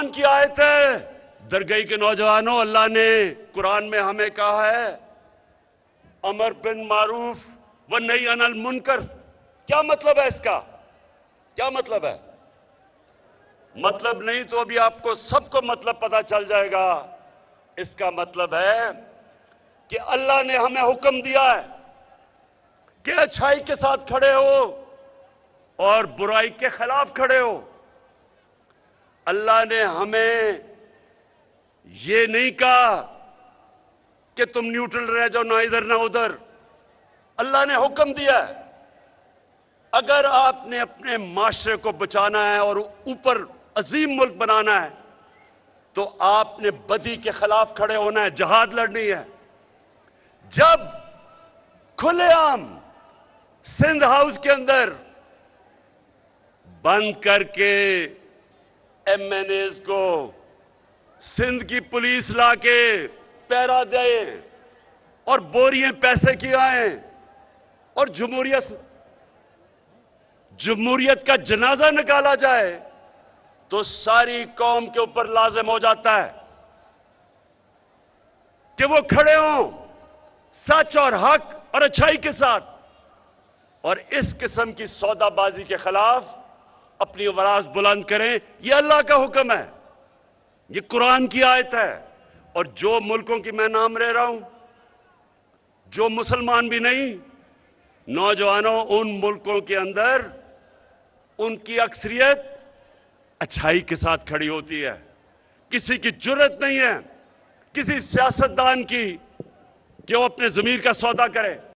कुरान की आयत है दरगई के नौजवानों अल्लाह ने कुरान में हमें कहा है अमर बिन मारूफ व नई अनल मुनकर क्या मतलब है इसका क्या मतलब है मतलब नहीं तो अभी आपको सबको मतलब पता चल जाएगा इसका मतलब है कि अल्लाह ने हमें हुक्म दिया है कि अच्छाई के साथ खड़े हो और बुराई के खिलाफ खड़े हो अल्लाह ने हमें ये नहीं कहा कि तुम न्यूट्रल रह जाओ ना इधर ना उधर अल्लाह ने हुक्म दिया है अगर आपने अपने माशरे को बचाना है और ऊपर अजीम मुल्क बनाना है तो आपने बदी के खिलाफ खड़े होना है जहाद लड़नी है जब खुलेआम सिंध हाउस के अंदर बंद करके एम एन एज को सिंध की पुलिस लाके पैरा दे और बोरिए पैसे की आए और जमहूरियत जमहूरियत का जनाजा निकाला जाए तो सारी कौम के ऊपर लाजिम हो जाता है कि वो खड़े हों सच और हक और अच्छाई के साथ और इस किस्म की सौदाबाजी के खिलाफ अपनी आवाज बुलंद करें यह अल्लाह का हुक्म है यह कुरान की आयत है और जो मुल्कों की मैं नाम रह रहा हूं जो मुसलमान भी नहीं नौजवानों उन मुल्कों के अंदर उनकी अक्सरियत अच्छाई के साथ खड़ी होती है किसी की जरूरत नहीं है किसी सियासतदान की कि वो अपने ज़मीर का सौदा करें